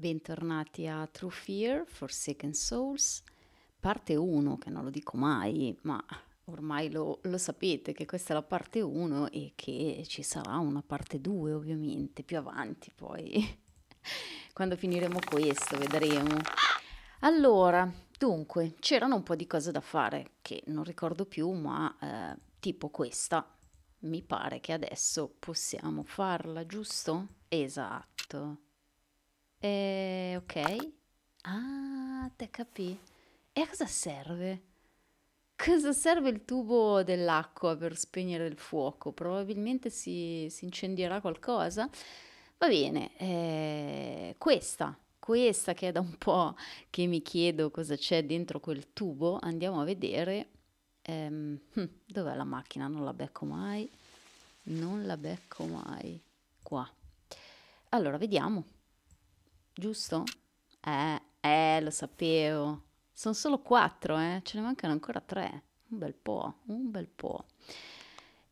Bentornati a True Fear, Forsaken Souls, parte 1, che non lo dico mai, ma ormai lo, lo sapete che questa è la parte 1 e che ci sarà una parte 2 ovviamente più avanti poi, quando finiremo questo vedremo. Allora, dunque, c'erano un po' di cose da fare che non ricordo più, ma eh, tipo questa, mi pare che adesso possiamo farla, giusto? Esatto. Eh, ok. Ah, te capì. E a cosa serve? Cosa serve il tubo dell'acqua per spegnere il fuoco? Probabilmente si, si incendierà qualcosa. Va bene, eh, questa, questa che è da un po' che mi chiedo cosa c'è dentro quel tubo, andiamo a vedere. Ehm, hm, dov'è la macchina? Non la becco mai. Non la becco mai. Qua. Allora, vediamo giusto? Eh, eh, lo sapevo. Sono solo quattro, eh? ce ne mancano ancora tre. Un bel po', un bel po'.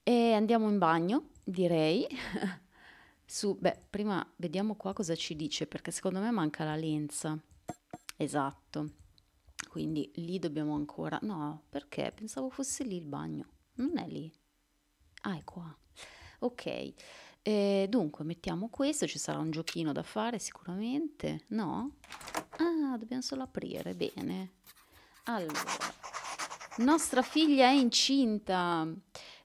E andiamo in bagno, direi. Su, beh, prima vediamo qua cosa ci dice, perché secondo me manca la lenza. Esatto. Quindi lì dobbiamo ancora... No, perché? Pensavo fosse lì il bagno. Non è lì. Ah, è qua. Ok. E eh, dunque, mettiamo questo, ci sarà un giochino da fare sicuramente, no? Ah, dobbiamo solo aprire, bene. Allora, nostra figlia è incinta,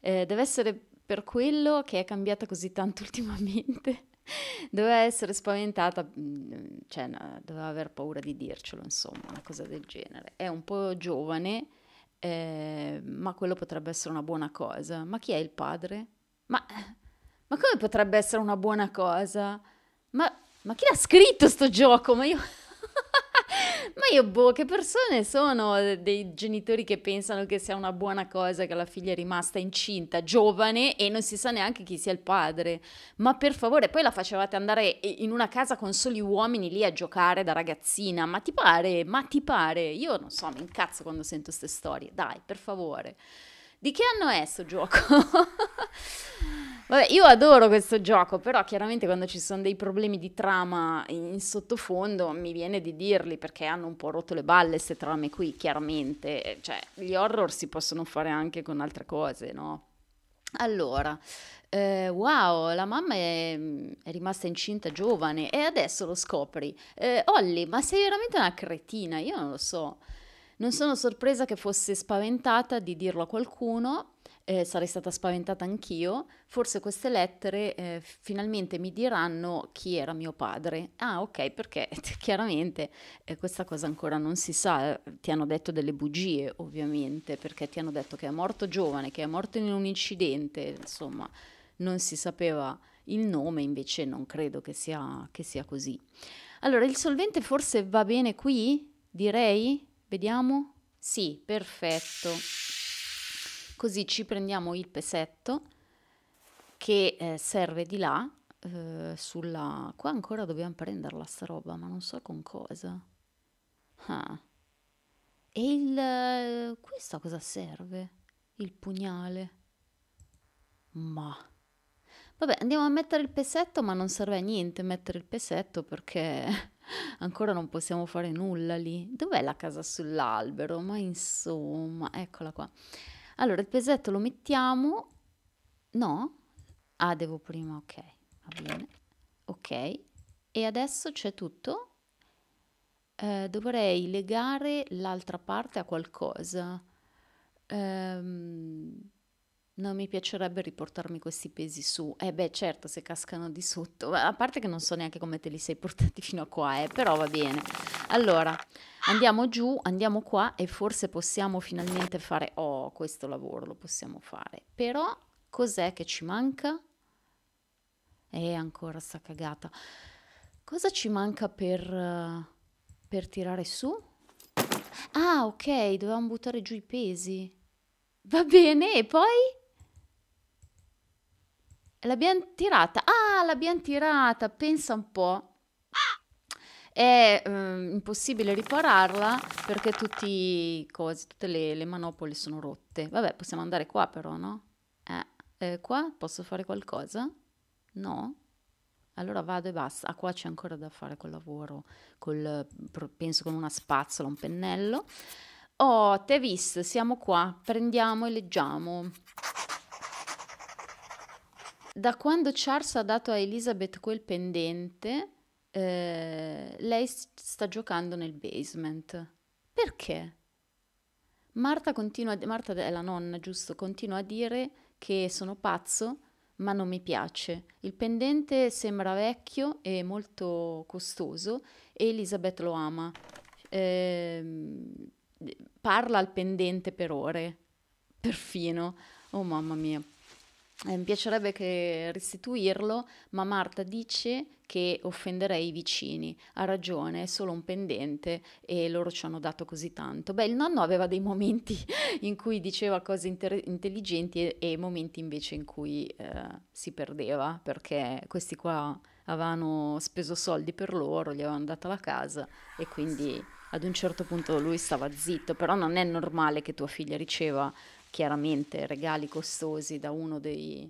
eh, deve essere per quello che è cambiata così tanto ultimamente. doveva essere spaventata, mm, cioè no, doveva aver paura di dircelo, insomma, una cosa del genere. È un po' giovane, eh, ma quello potrebbe essere una buona cosa. Ma chi è il padre? Ma ma come potrebbe essere una buona cosa? Ma, ma chi l'ha scritto sto gioco? Ma io... ma io, boh, che persone sono dei genitori che pensano che sia una buona cosa che la figlia è rimasta incinta, giovane, e non si sa neanche chi sia il padre. Ma per favore, poi la facevate andare in una casa con soli uomini lì a giocare da ragazzina. Ma ti pare? Ma ti pare? Io non so, mi incazzo quando sento queste storie. Dai, per favore. Di che anno è sto gioco? Vabbè, io adoro questo gioco, però chiaramente quando ci sono dei problemi di trama in sottofondo mi viene di dirli perché hanno un po' rotto le balle queste trame qui, chiaramente. Cioè, gli horror si possono fare anche con altre cose, no? Allora, eh, wow, la mamma è, è, rimasta incinta giovane e adesso lo scopri. Eh, Olli, ma sei veramente una cretina, io non lo so. Non sono sorpresa che fosse spaventata di dirlo a qualcuno, eh, sarei stata spaventata anch'io, forse queste lettere eh, finalmente mi diranno chi era mio padre. Ah ok, perché chiaramente eh, questa cosa ancora non si sa, eh, ti hanno detto delle bugie ovviamente, perché ti hanno detto che è morto giovane, che è morto in un incidente, insomma non si sapeva il nome, invece non credo che sia, che sia così. Allora, il solvente forse va bene qui, direi? Vediamo? Sì, perfetto. Così ci prendiamo il pesetto che eh, serve di là eh, sulla... Qua ancora dobbiamo prenderla sta roba, ma non so con cosa. Ah. E il... questo a cosa serve? Il pugnale. Ma... Vabbè, andiamo a mettere il pesetto, ma non serve a niente mettere il pesetto perché ancora non possiamo fare nulla lì. Dov'è la casa sull'albero? Ma insomma, eccola qua. Allora, il pesetto lo mettiamo... No? Ah, devo prima, ok. Va bene. Ok. E adesso c'è tutto? Eh, dovrei legare l'altra parte a qualcosa. Ehm non mi piacerebbe riportarmi questi pesi su. Eh beh, certo, se cascano di sotto. A parte che non so neanche come te li sei portati fino a qua, eh, però va bene. Allora, andiamo giù, andiamo qua e forse possiamo finalmente fare... Oh, questo lavoro lo possiamo fare. Però cos'è che ci manca? Eh, ancora sta cagata. Cosa ci manca per, eh, per tirare su? Ah, ok, dovevamo buttare giù i pesi. Va bene, e poi? L'abbiamo tirata. Ah, l'abbiamo tirata. Pensa un po'. È um, impossibile ripararla perché tutti, cose, tutte le, le, manopole sono rotte. Vabbè, possiamo andare qua però, no? Eh, eh, qua posso fare qualcosa? No? Allora vado e basta. Ah, qua c'è ancora da fare col lavoro, col, penso con una spazzola, un pennello. Oh, te vis, siamo qua. Prendiamo e leggiamo. Da quando Charles ha dato a Elizabeth quel pendente, eh, lei sta giocando nel basement. Perché? Marta, continua, Marta è la nonna, giusto? Continua a dire che sono pazzo, ma non mi piace. Il pendente sembra vecchio e molto costoso e Elizabeth lo ama. Eh, parla al pendente per ore, perfino. Oh mamma mia eh, mi piacerebbe che restituirlo, ma Marta dice che offenderei i vicini. Ha ragione, è solo un pendente e loro ci hanno dato così tanto. Beh, il nonno aveva dei momenti in cui diceva cose inter- intelligenti e, e, momenti invece in cui eh, si perdeva perché questi qua avevano speso soldi per loro, gli avevano dato la casa e quindi ad un certo punto lui stava zitto, però non è normale che tua figlia riceva chiaramente regali costosi da uno dei,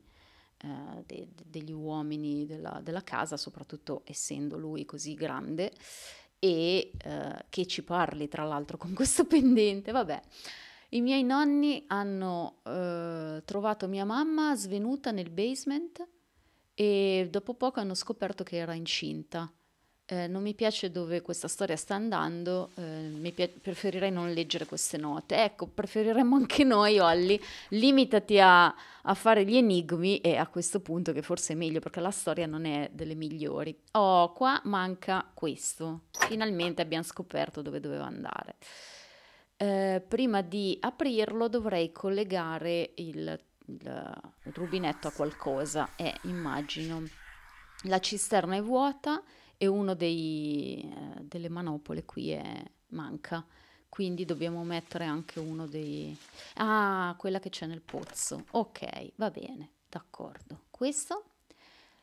eh, de, de, degli uomini della, della, casa, soprattutto essendo lui così grande, e eh, che ci parli tra l'altro con questo pendente, vabbè. I miei nonni hanno eh, trovato mia mamma svenuta nel basement e dopo poco hanno scoperto che era incinta eh, non mi piace dove questa storia sta andando, eh, pi- preferirei non leggere queste note. Ecco, preferiremmo anche noi, Olli, limitati a, a, fare gli enigmi e a questo punto che forse è meglio perché la storia non è delle migliori. Oh, qua manca questo. Finalmente abbiamo scoperto dove doveva andare. Eh, prima di aprirlo dovrei collegare il il, rubinetto a qualcosa e eh, immagino la cisterna è vuota e una eh, delle manopole qui è, manca, quindi dobbiamo mettere anche uno dei... Ah, quella che c'è nel pozzo. Ok, va bene, d'accordo. Questo?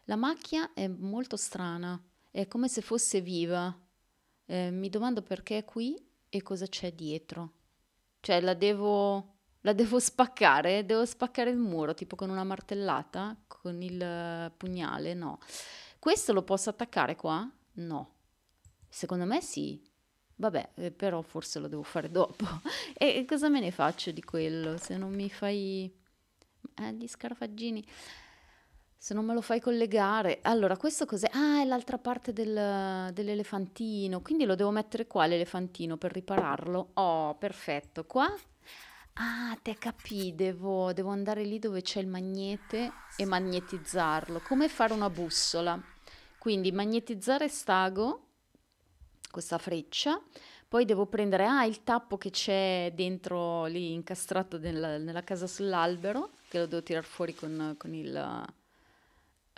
La macchia è molto strana, è come se fosse viva. Eh, mi domando perché è qui e cosa c'è dietro. Cioè, la devo... La devo spaccare? Devo spaccare il muro, tipo con una martellata? Con il eh, pugnale? No. Questo lo posso attaccare qua? No. Secondo me sì. Vabbè, eh, però forse lo devo fare dopo. e cosa me ne faccio di quello se non mi fai... Eh, gli scarafaggini. Se non me lo fai collegare. Allora, questo cos'è? Ah, è l'altra parte del, dell'elefantino. Quindi lo devo mettere qua l'elefantino per ripararlo. Oh, perfetto. Qua Ah, te capì, devo, devo andare lì dove c'è il magnete e magnetizzarlo, come fare una bussola. Quindi magnetizzare stago, questa freccia, poi devo prendere ah, il tappo che c'è dentro lì incastrato nella, nella casa sull'albero, che lo devo tirare fuori con, con il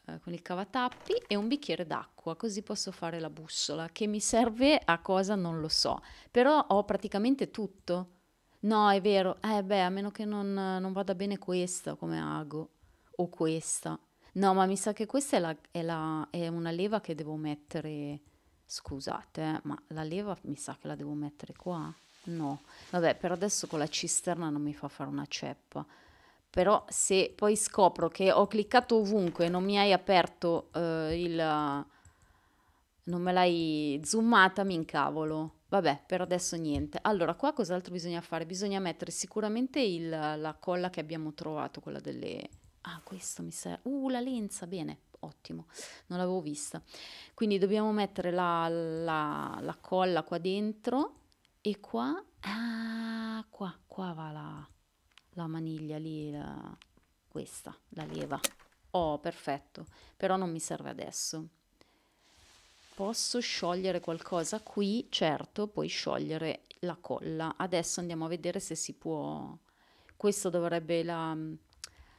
eh, con il cavatappi e un bicchiere d'acqua, così posso fare la bussola che mi serve a cosa non lo so, però ho praticamente tutto. No, è vero. Eh beh, a meno che non, non vada bene questa come ago o questa. No, ma mi sa che questa è, la, è, la, è una leva che devo mettere. Scusate, eh, ma la leva mi sa che la devo mettere qua. No, vabbè, per adesso con la cisterna non mi fa fare una ceppa. Però se poi scopro che ho cliccato ovunque e non mi hai aperto eh, il... non me l'hai zoomata, mi incavolo. Vabbè, per adesso niente. Allora, qua cos'altro bisogna fare? Bisogna mettere sicuramente il, la colla che abbiamo trovato, quella delle... Ah, questo mi serve. Uh, la lenza, bene, ottimo, non l'avevo vista. Quindi dobbiamo mettere la, la, la colla qua dentro e qua... Ah, qua, qua va la, la maniglia lì, la, questa, la leva. Oh, perfetto, però non mi serve adesso. Posso sciogliere qualcosa qui? Certo, puoi sciogliere la colla. Adesso andiamo a vedere se si può... Questo dovrebbe, la,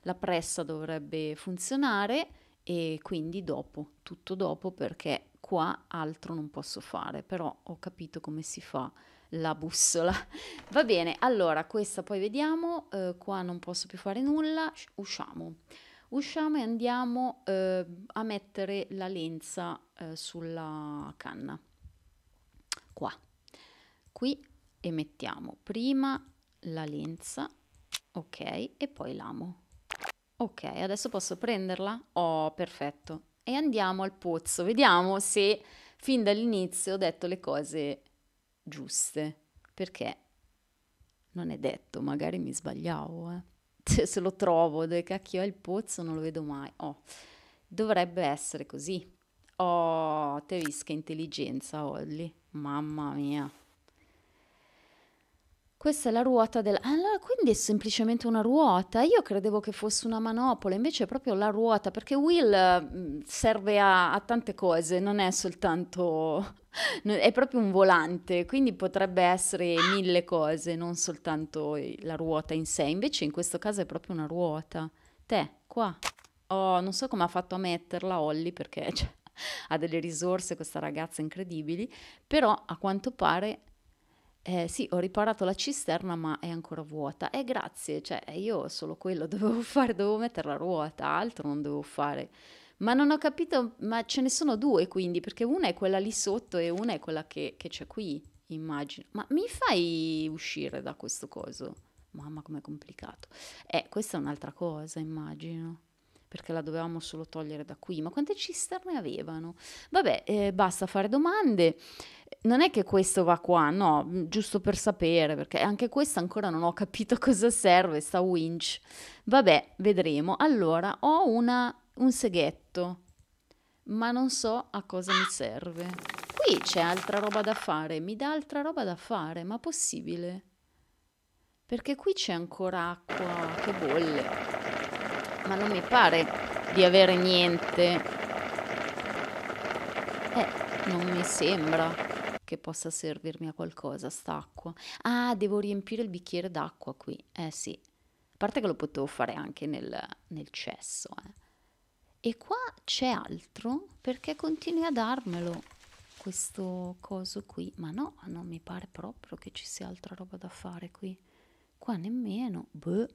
la pressa dovrebbe funzionare e quindi dopo, tutto dopo perché qua altro non posso fare, però ho capito come si fa la bussola. Va bene, allora questa poi vediamo, eh, qua non posso più fare nulla, usciamo. Usciamo e andiamo eh, a mettere la lenza eh, sulla canna. Qua. Qui e mettiamo prima la lenza, ok, e poi l'amo. Ok, adesso posso prenderla? Oh, perfetto. E andiamo al pozzo, vediamo se fin dall'inizio ho detto le cose giuste, perché non è detto, magari mi sbagliavo, eh. Se lo trovo, dove cacchio è il pozzo non lo vedo mai. Oh, dovrebbe essere così. Oh, tedesca intelligenza, Olli. Mamma mia. Questa è la ruota del... Allora, quindi è semplicemente una ruota? Io credevo che fosse una manopola, invece è proprio la ruota, perché Will mm, serve a, a tante cose, non è soltanto... è proprio un volante, quindi potrebbe essere mille cose, non soltanto la ruota in sé. Invece in questo caso è proprio una ruota. Te, qua. Oh, non so come ha fatto a metterla Olli, perché... Cioè... ha delle risorse, questa ragazza incredibili, però a quanto pare eh, sì, ho riparato la cisterna ma è ancora vuota. E eh, grazie, cioè io solo quello dovevo fare, dovevo mettere la ruota, altro non dovevo fare. Ma non ho capito, ma ce ne sono due quindi, perché una è quella lì sotto e una è quella che, che c'è qui, immagino. Ma mi fai uscire da questo coso? Mamma com'è complicato. Eh, questa è un'altra cosa, immagino perché la dovevamo solo togliere da qui, ma quante cisterne avevano? Vabbè, eh, basta fare domande. Non è che questo va qua, no, giusto per sapere, perché anche questo ancora non ho capito cosa serve, sta winch. Vabbè, vedremo. Allora, ho una, un seghetto, ma non so a cosa mi serve. Qui c'è altra roba da fare, mi dà altra roba da fare, ma possibile? Perché qui c'è ancora acqua che bolle ma non mi pare di avere niente. Eh, non mi sembra che possa servirmi a qualcosa sta Ah, devo riempire il bicchiere d'acqua qui. Eh sì, a parte che lo potevo fare anche nel, nel cesso. Eh. E qua c'è altro perché continui a darmelo questo coso qui. Ma no, non mi pare proprio che ci sia altra roba da fare qui. Qua nemmeno. Beh.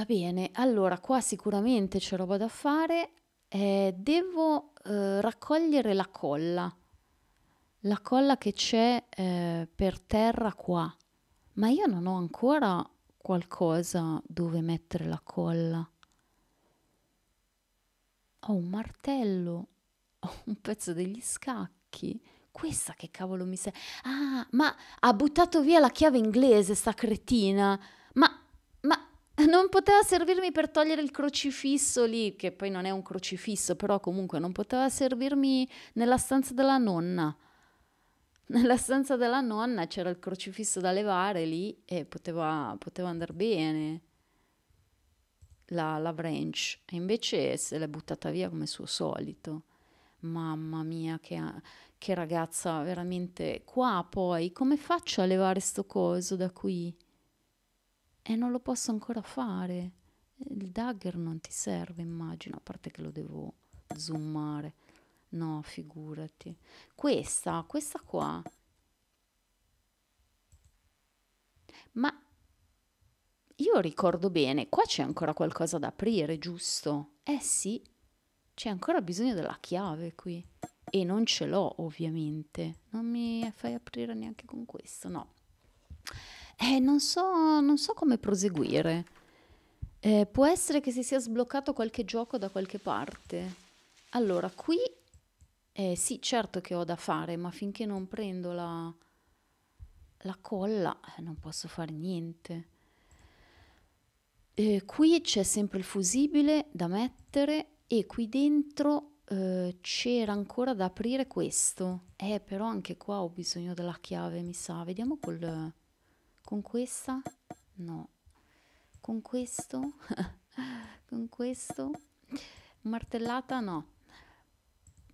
Va bene, allora qua sicuramente c'è roba da fare. Eh, devo eh, raccogliere la colla, la colla che c'è eh, per terra qua, ma io non ho ancora qualcosa dove mettere la colla. Ho un martello, ho un pezzo degli scacchi. Questa che cavolo mi serve? Ah, ma ha buttato via la chiave inglese, sta cretina. Ma non poteva servirmi per togliere il crocifisso lì, che poi non è un crocifisso, però comunque non poteva servirmi nella stanza della nonna. Nella stanza della nonna c'era il crocifisso da levare lì e poteva, poteva andare bene la, la wrench. E invece se l'è buttata via come suo solito. Mamma mia, che, che ragazza, veramente. Qua poi, come faccio a levare sto coso da qui? e non lo posso ancora fare. Il dagger non ti serve, immagino, a parte che lo devo zoomare. No, figurati. Questa, questa qua. Ma io ricordo bene, qua c'è ancora qualcosa da aprire, giusto? Eh sì, c'è ancora bisogno della chiave qui. E non ce l'ho, ovviamente. Non mi fai aprire neanche con questo, no. Eh, non so, non so come proseguire. Eh, può essere che si sia sbloccato qualche gioco da qualche parte. Allora, qui eh, sì, certo che ho da fare, ma finché non prendo la, la colla eh, non posso fare niente. Eh, qui c'è sempre il fusibile da mettere e qui dentro eh, c'era ancora da aprire questo. Eh, però anche qua ho bisogno della chiave, mi sa. Vediamo col con questa no, con questo, con questo, martellata no.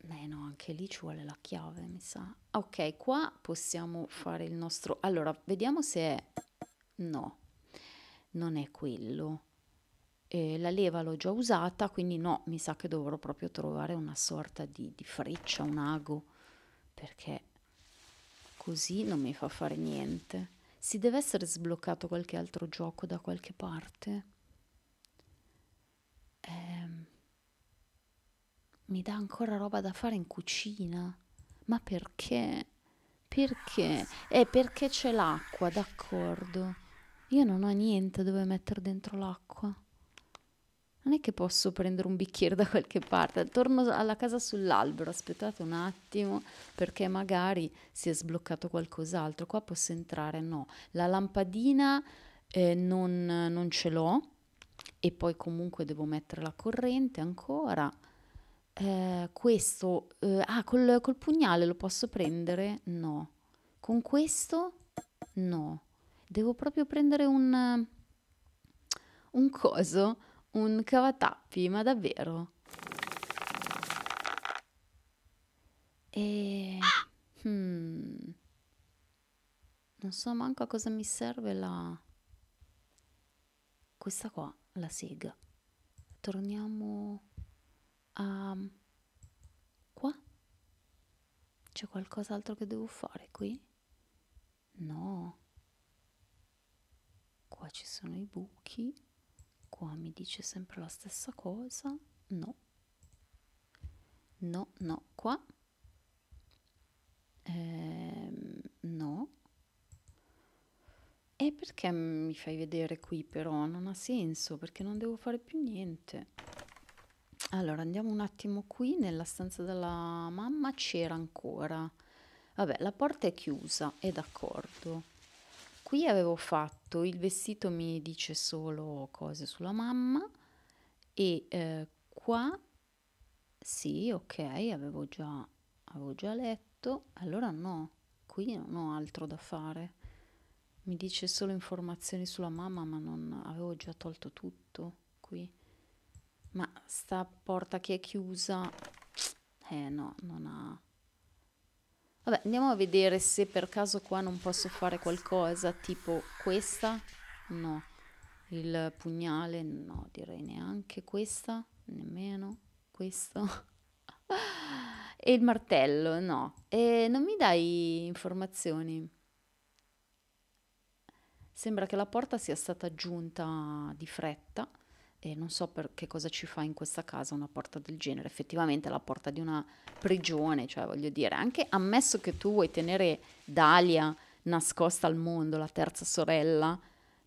Beh no, anche lì ci vuole la chiave, mi sa. Ok, qua possiamo fare il nostro... Allora, vediamo se è... No, non è quello. Eh, la leva l'ho già usata, quindi no, mi sa che dovrò proprio trovare una sorta di, di freccia, un ago, perché così non mi fa fare niente si deve essere sbloccato qualche altro gioco da qualche parte. Eh, mi dà ancora roba da fare in cucina. Ma perché? Perché? Eh, perché c'è l'acqua, d'accordo. Io non ho niente dove mettere dentro l'acqua non è che posso prendere un bicchiere da qualche parte, torno alla casa sull'albero, aspettate un attimo perché magari si è sbloccato qualcos'altro, qua posso entrare, no, la lampadina eh, non, non ce l'ho e poi comunque devo mettere la corrente ancora. Eh, questo, eh, ah, col, col pugnale lo posso prendere? No. Con questo? No. Devo proprio prendere un, un coso, un cavatappi, ma davvero? E... Hmm. Non so manco a cosa mi serve la... Questa qua, la sega. Torniamo a... Qua? C'è qualcos'altro che devo fare qui? No. Qua ci sono i buchi qua mi dice sempre la stessa cosa no no no qua ehm, no e perché mi fai vedere qui però non ha senso perché non devo fare più niente allora andiamo un attimo qui nella stanza della mamma c'era ancora vabbè la porta è chiusa è d'accordo Qui avevo fatto il vestito mi dice solo cose sulla mamma e eh, qua sì, ok, avevo già, avevo già letto, allora no, qui non ho altro da fare. Mi dice solo informazioni sulla mamma, ma non avevo già tolto tutto qui. Ma sta porta che è chiusa, eh no, non ha Vabbè, andiamo a vedere se per caso qua non posso fare qualcosa tipo questa. No. Il pugnale, no, direi neanche questa, nemmeno questo. e il martello, no. E non mi dai informazioni? Sembra che la porta sia stata aggiunta di fretta e non so per che cosa ci fa in questa casa una porta del genere, effettivamente è la porta di una prigione, cioè voglio dire, anche ammesso che tu vuoi tenere Dalia nascosta al mondo, la terza sorella,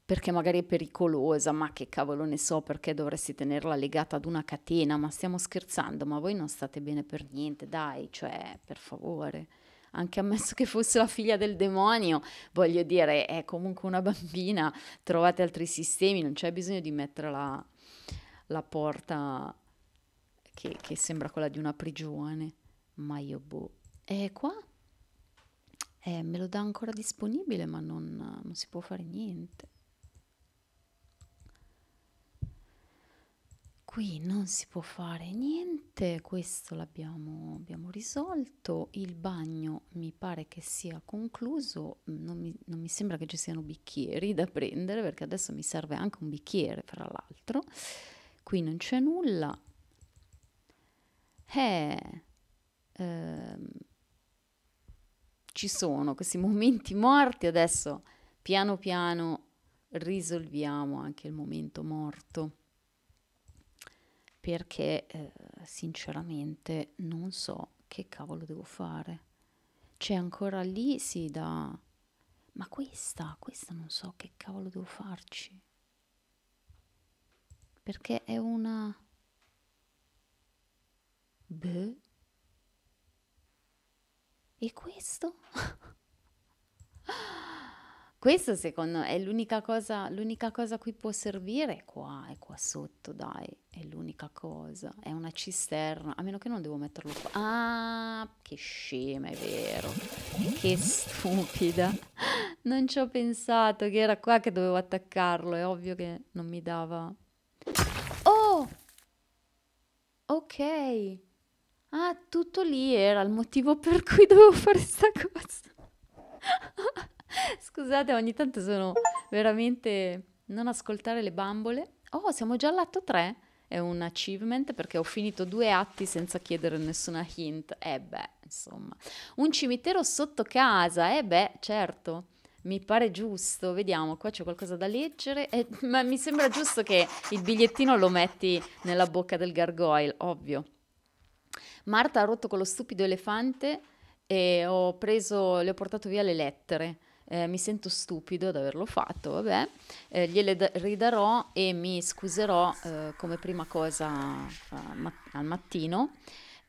perché magari è pericolosa, ma che cavolo ne so perché dovresti tenerla legata ad una catena, ma stiamo scherzando, ma voi non state bene per niente, dai, cioè, per favore anche ammesso che fosse la figlia del demonio, voglio dire, è comunque una bambina, trovate altri sistemi, non c'è bisogno di metterla la porta che, che sembra quella di una prigione, ma io boh. E qua eh, me lo dà ancora disponibile, ma non, non si può fare niente. Qui non si può fare niente, questo l'abbiamo abbiamo risolto, il bagno mi pare che sia concluso, non mi, non mi, sembra che ci siano bicchieri da prendere perché adesso mi serve anche un bicchiere fra l'altro qui non c'è nulla. Eh, ehm, ci sono questi momenti morti adesso, piano piano risolviamo anche il momento morto perché eh, sinceramente non so che cavolo devo fare. C'è ancora lì, sì, da... Ma questa, questa non so che cavolo devo farci perché è una B. E questo? questo secondo me è l'unica cosa, l'unica cosa a cui può servire è qua, è qua sotto, dai, è l'unica cosa, è una cisterna, a meno che non devo metterlo qua. Ah, che scema, è vero, che stupida, non ci ho pensato che era qua che dovevo attaccarlo, è ovvio che non mi dava ok. Ah, tutto lì era il motivo per cui dovevo fare questa cosa. Scusate, ogni tanto sono veramente non ascoltare le bambole. Oh, siamo già all'atto 3. È un achievement perché ho finito due atti senza chiedere nessuna hint. Eh beh, insomma. Un cimitero sotto casa, eh beh, certo mi pare giusto, vediamo, qua c'è qualcosa da leggere, eh, ma mi sembra giusto che il bigliettino lo metti nella bocca del gargoyle, ovvio. Marta ha rotto con lo stupido elefante e ho preso, le ho portato via le lettere. Eh, mi sento stupido ad averlo fatto, vabbè, eh, gliele da- ridarò e mi scuserò eh, come prima cosa eh, ma- al mattino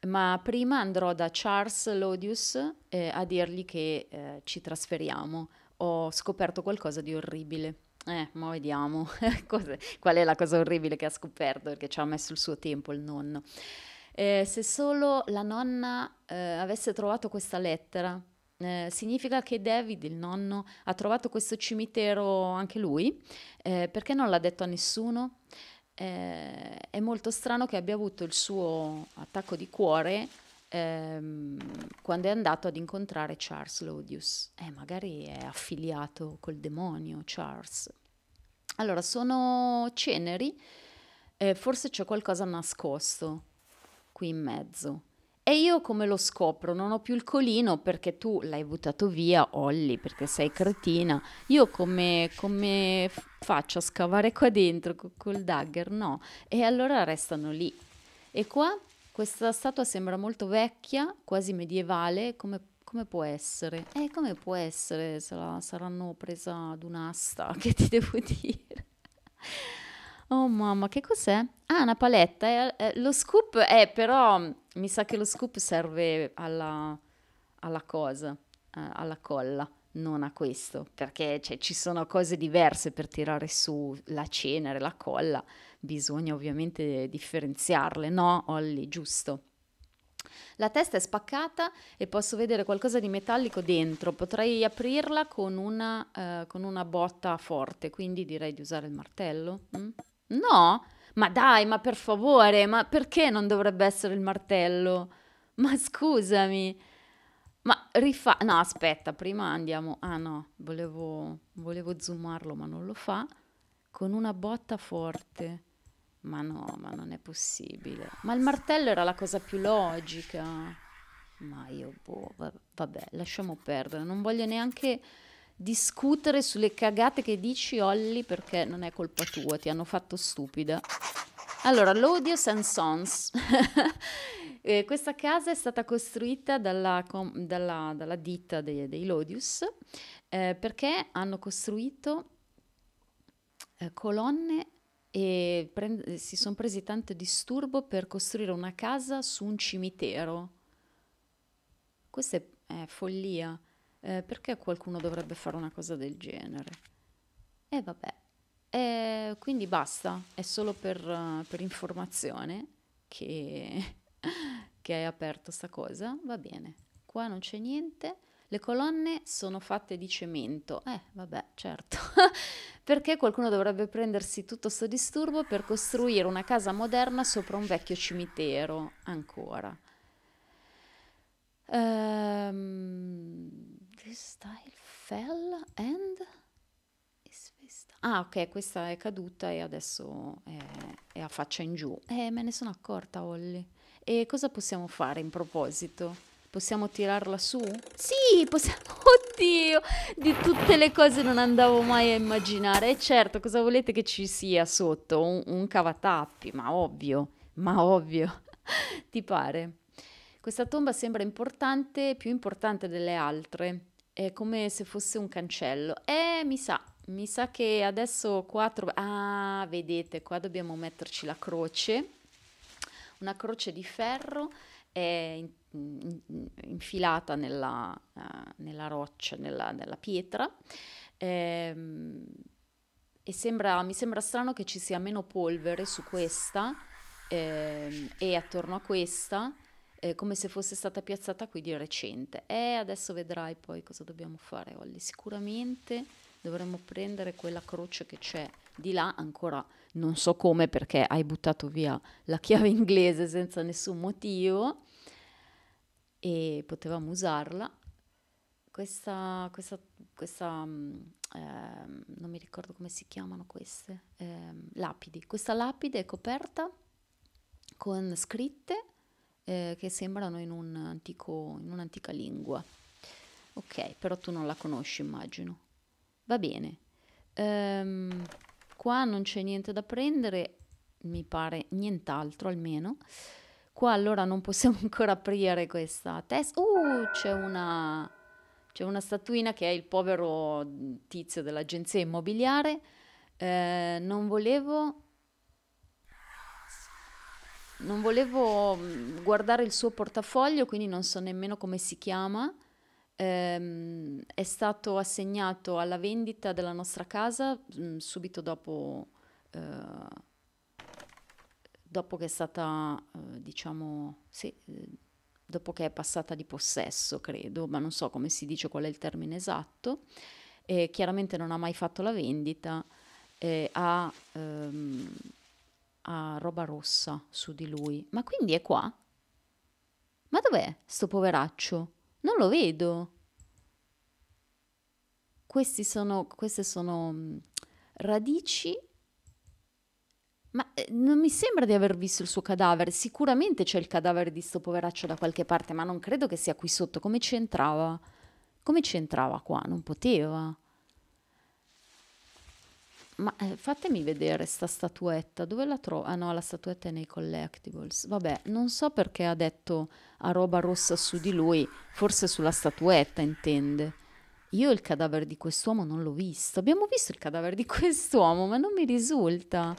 ma prima andrò da Charles Lodius eh, a dirgli che eh, ci trasferiamo ho scoperto qualcosa di orribile. Eh, ma vediamo qual è la cosa orribile che ha scoperto, perché ci ha messo il suo tempo il nonno. Eh, se solo la nonna eh, avesse trovato questa lettera, eh, significa che David, il nonno, ha trovato questo cimitero anche lui, eh, perché non l'ha detto a nessuno? Eh, è molto strano che abbia avuto il suo attacco di cuore ehm, quando è andato ad incontrare Charles Lodius. Eh, magari è affiliato col demonio Charles. Allora, sono ceneri, eh, forse c'è qualcosa nascosto qui in mezzo. E io come lo scopro? Non ho più il colino perché tu l'hai buttato via, Olli, perché sei cretina. Io come, come faccio a scavare qua dentro col, col dagger? No. E allora restano lì. E qua questa statua sembra molto vecchia, quasi medievale, come, come può essere? Eh, come può essere? Sarà, saranno presa ad un'asta, che ti devo dire? Oh mamma, che cos'è? Ah, una paletta. Eh, eh, lo scoop è eh, però, mm, mi sa che lo scoop serve alla, alla cosa, eh, alla colla non a questo, perché cioè, ci sono cose diverse per tirare su la cenere, la colla, bisogna ovviamente differenziarle, no Olli, giusto? La testa è spaccata e posso vedere qualcosa di metallico dentro, potrei aprirla con una, eh, con una botta forte, quindi direi di usare il martello. Mm? No? Ma dai, ma per favore, ma perché non dovrebbe essere il martello? Ma scusami, rifa... No, aspetta, prima andiamo... Ah no, volevo, volevo zoomarlo ma non lo fa. Con una botta forte. Ma no, ma non è possibile. Ma il martello era la cosa più logica. Ma io, boh, vabbè, lasciamo perdere. Non voglio neanche discutere sulle cagate che dici, Olli, perché non è colpa tua, ti hanno fatto stupida. Allora, l'odio Sansons Eh, questa casa è stata costruita dalla, dalla, dalla ditta dei, dei Lodius eh, perché hanno costruito eh, colonne e prend- eh, si sono presi tanto disturbo per costruire una casa su un cimitero. Questa è, è follia. Eh, perché qualcuno dovrebbe fare una cosa del genere? E vabbè. Eh, quindi basta, è solo per, per informazione che che hai aperto sta cosa, va bene. Qua non c'è niente. Le colonne sono fatte di cemento. Eh, vabbè, certo. Perché qualcuno dovrebbe prendersi tutto questo disturbo per costruire una casa moderna sopra un vecchio cimitero, ancora. Um, this style fell and Ah, ok, questa è caduta e adesso è, è a faccia in giù. Eh, me ne sono accorta, Olli. E cosa possiamo fare in proposito? Possiamo tirarla su? Sì, possiamo... Oddio, di tutte le cose non andavo mai a immaginare. E certo, cosa volete che ci sia sotto? Un, un cavatappi, ma ovvio, ma ovvio. Ti pare? Questa tomba sembra importante, più importante delle altre. È come se fosse un cancello. Eh, mi sa, mi sa che adesso qua... Tro- ah, vedete, qua dobbiamo metterci la croce una croce di ferro in, in, infilata nella, uh, nella roccia, nella, nella pietra. Ehm, e sembra, mi sembra strano che ci sia meno polvere su questa ehm, e attorno a questa, eh, come se fosse stata piazzata qui di recente. E adesso vedrai poi cosa dobbiamo fare, Olli. Sicuramente dovremmo prendere quella croce che c'è di là ancora non so come perché hai buttato via la chiave inglese senza nessun motivo e potevamo usarla. Questa, questa, questa eh, non mi ricordo come si chiamano queste, eh, lapidi. Questa lapide è coperta con scritte eh, che sembrano in, un antico, in un'antica lingua. Ok, però tu non la conosci, immagino. Va bene. Ehm, qua non c'è niente da prendere, mi pare nient'altro almeno. Qua allora non possiamo ancora aprire questa testa. Uh, c'è una, c'è una statuina che è il povero tizio dell'agenzia immobiliare. Eh, non volevo... Non volevo mm, guardare il suo portafoglio, quindi non so nemmeno come si chiama ehm, è stato assegnato alla vendita della nostra casa mh, mm, subito dopo, eh, dopo, che è stata, eh, diciamo, sì, eh, dopo che è passata di possesso, credo, ma non so come si dice qual è il termine esatto. chiaramente non ha mai fatto la vendita ha ehm, roba rossa su di lui. Ma quindi è qua? Ma dov'è sto poveraccio? Non lo vedo. Questi Sono, queste sono mm, radici, ma eh, non mi sembra di aver visto il suo cadavere. Sicuramente c'è il cadavere di sto poveraccio da qualche parte, ma non credo che sia qui sotto. Come c'entrava? Come c'entrava qua? Non poteva ma eh, fatemi vedere sta statuetta, dove la trovo? Ah no, la statuetta è nei collectibles. Vabbè, non so perché ha detto a roba rossa su di lui, forse sulla statuetta intende. Io il cadavere di quest'uomo non l'ho visto. Abbiamo visto il cadavere di quest'uomo, ma non mi risulta.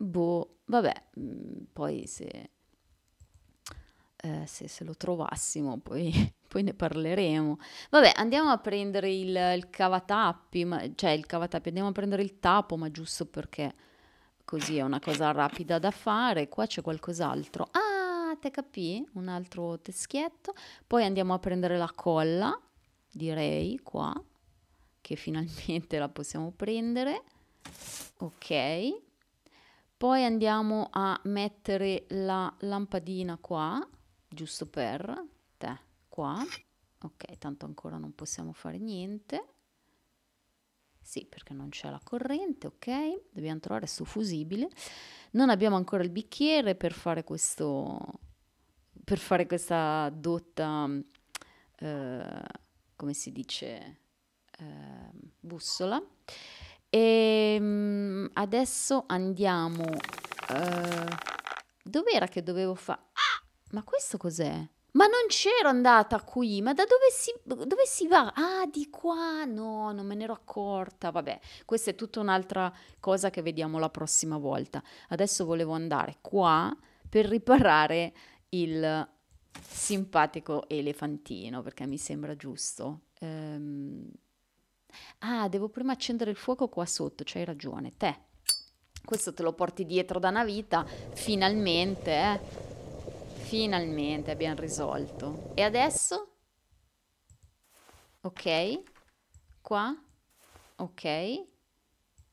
Boh, vabbè, mm, poi se, eh, se, se lo trovassimo, poi poi ne parleremo. Vabbè, andiamo a prendere il, il cavatappi, ma, cioè il cavatappi, andiamo a prendere il tappo, ma giusto perché così è una cosa rapida da fare. Qua c'è qualcos'altro. Ah, te capì? Un altro teschietto. Poi andiamo a prendere la colla, direi, qua, che finalmente la possiamo prendere. Ok. Poi andiamo a mettere la lampadina qua, giusto per, qua ok tanto ancora non possiamo fare niente sì perché non c'è la corrente ok dobbiamo trovare questo fusibile non abbiamo ancora il bicchiere per fare questo per fare questa dotta eh, come si dice eh, bussola e ehm, adesso andiamo eh, dov'era che dovevo fare ah! ma questo cos'è? Ma non c'ero andata qui, ma da dove si, dove si va? Ah, di qua, no, non me ne ero accorta. Vabbè, questa è tutta un'altra cosa che vediamo la prossima volta. Adesso volevo andare qua per riparare il simpatico elefantino, perché mi sembra giusto. Ehm... Ah, devo prima accendere il fuoco qua sotto, c'hai ragione, te. Questo te lo porti dietro da una vita, finalmente, eh Finalmente abbiamo risolto. E adesso? Ok. Qua. Ok.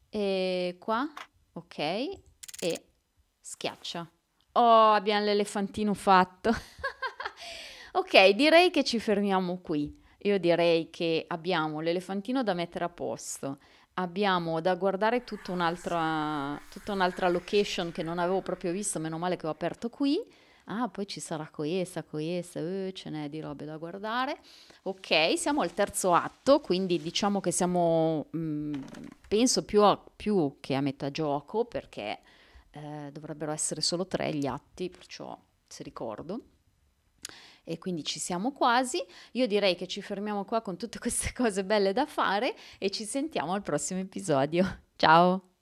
E qua. Ok. E schiaccia. Oh, abbiamo l'elefantino fatto. ok, direi che ci fermiamo qui. Io direi che abbiamo l'elefantino da mettere a posto, abbiamo da guardare tutta un'altra, tutta un'altra location che non avevo proprio visto, meno male che ho aperto qui ah poi ci sarà coesa, coesa, eh, ce n'è di robe da guardare. Ok, siamo al terzo atto, quindi diciamo che siamo, mh, mm, penso più, a, più, che a metà gioco, perché eh, dovrebbero essere solo tre gli atti, perciò se ricordo e quindi ci siamo quasi. Io direi che ci fermiamo qua con tutte queste cose belle da fare e ci sentiamo al prossimo episodio. Ciao!